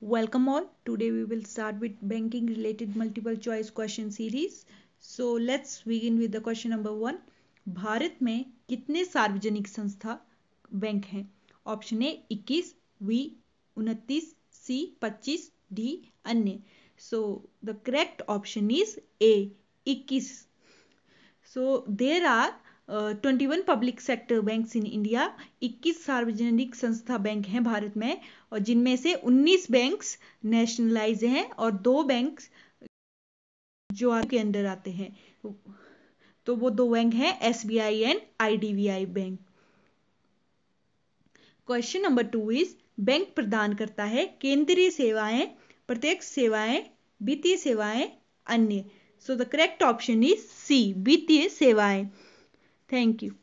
Welcome all. Today we will start with banking related multiple choice question series. So let's begin with the question number 1 bharat mein kitne sarvajanik sanstha bank hain option a 21, b 29, c 25, d अन्य so the correct option is a 21. So there are twenty one public sector banks in India 21 सार्वजनिक संस्था bank हैं भारत में और जिनमें से 19 banks nationalise हैं और दो बैंक्स जो आपके अंडर आते हैं तो वो दो बैंक हैं S B I and I D B I bank question number two is bank प्रदान करता है केंद्रीय सेवाएं प्रत्यक्ष सेवाएं वित्तीय सेवाएं अन्य so the correct option is C वित्तीय सेवाएं Thank you.